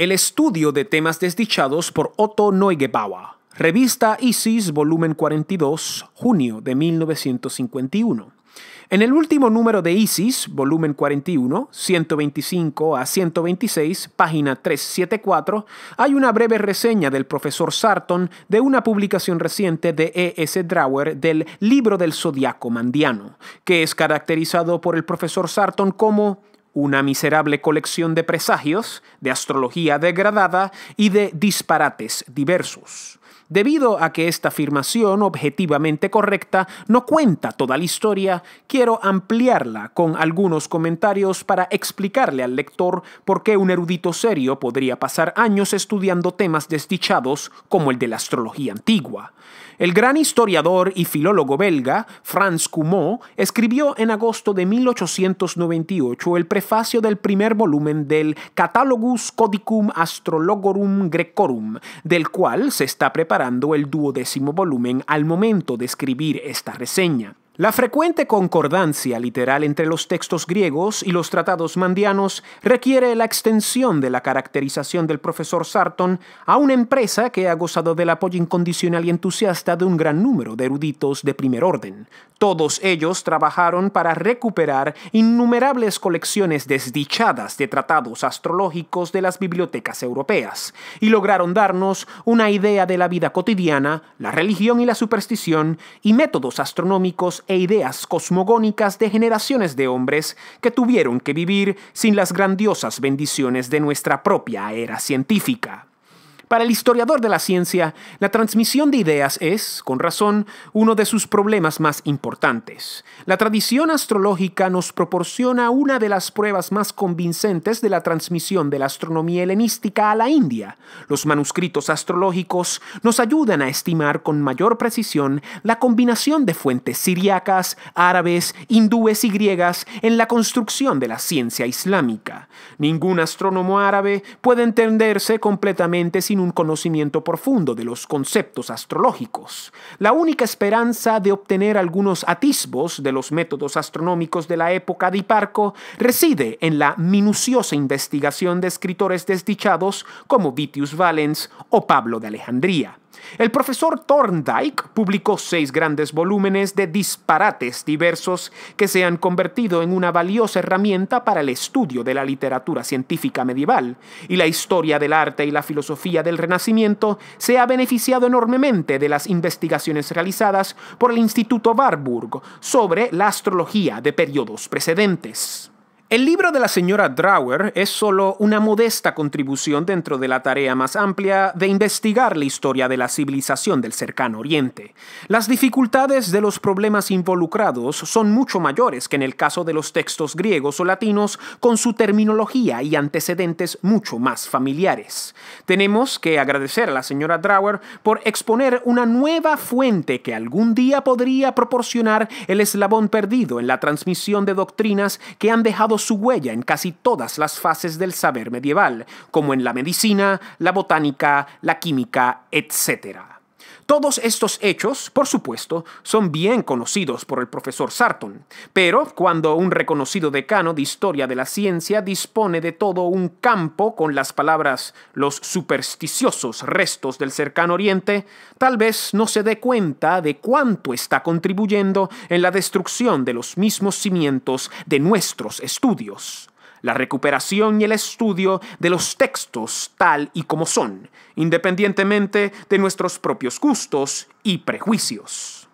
El estudio de temas desdichados por Otto Neugebauer. Revista Isis, volumen 42, junio de 1951. En el último número de Isis, volumen 41, 125 a 126, página 374, hay una breve reseña del profesor Sarton de una publicación reciente de E.S. Drawer del Libro del Zodiaco Mandiano, que es caracterizado por el profesor Sarton como una miserable colección de presagios, de astrología degradada y de disparates diversos. Debido a que esta afirmación objetivamente correcta no cuenta toda la historia, quiero ampliarla con algunos comentarios para explicarle al lector por qué un erudito serio podría pasar años estudiando temas desdichados como el de la astrología antigua. El gran historiador y filólogo belga, Franz Cumont, escribió en agosto de 1898 el prefacio del primer volumen del Catalogus Codicum Astrologorum Grecorum, del cual se está preparando el duodécimo volumen al momento de escribir esta reseña. La frecuente concordancia literal entre los textos griegos y los tratados mandianos requiere la extensión de la caracterización del profesor Sarton a una empresa que ha gozado del apoyo incondicional y entusiasta de un gran número de eruditos de primer orden, todos ellos trabajaron para recuperar innumerables colecciones desdichadas de tratados astrológicos de las bibliotecas europeas y lograron darnos una idea de la vida cotidiana, la religión y la superstición y métodos astronómicos e ideas cosmogónicas de generaciones de hombres que tuvieron que vivir sin las grandiosas bendiciones de nuestra propia era científica. Para el historiador de la ciencia, la transmisión de ideas es, con razón, uno de sus problemas más importantes. La tradición astrológica nos proporciona una de las pruebas más convincentes de la transmisión de la astronomía helenística a la India. Los manuscritos astrológicos nos ayudan a estimar con mayor precisión la combinación de fuentes siriacas, árabes, hindúes y griegas en la construcción de la ciencia islámica. Ningún astrónomo árabe puede entenderse completamente sin un conocimiento profundo de los conceptos astrológicos. La única esperanza de obtener algunos atisbos de los métodos astronómicos de la época de Hiparco reside en la minuciosa investigación de escritores desdichados como Vitius Valens o Pablo de Alejandría. El profesor Thorndike publicó seis grandes volúmenes de disparates diversos que se han convertido en una valiosa herramienta para el estudio de la literatura científica medieval, y la historia del arte y la filosofía del Renacimiento se ha beneficiado enormemente de las investigaciones realizadas por el Instituto Warburg sobre la astrología de periodos precedentes. El libro de la señora Drawer es solo una modesta contribución dentro de la tarea más amplia de investigar la historia de la civilización del cercano oriente. Las dificultades de los problemas involucrados son mucho mayores que en el caso de los textos griegos o latinos con su terminología y antecedentes mucho más familiares. Tenemos que agradecer a la señora Drawer por exponer una nueva fuente que algún día podría proporcionar el eslabón perdido en la transmisión de doctrinas que han dejado su huella en casi todas las fases del saber medieval, como en la medicina, la botánica, la química, etc. Todos estos hechos, por supuesto, son bien conocidos por el profesor Sarton, pero cuando un reconocido decano de historia de la ciencia dispone de todo un campo con las palabras los supersticiosos restos del cercano oriente, tal vez no se dé cuenta de cuánto está contribuyendo en la destrucción de los mismos cimientos de nuestros estudios la recuperación y el estudio de los textos tal y como son, independientemente de nuestros propios gustos y prejuicios.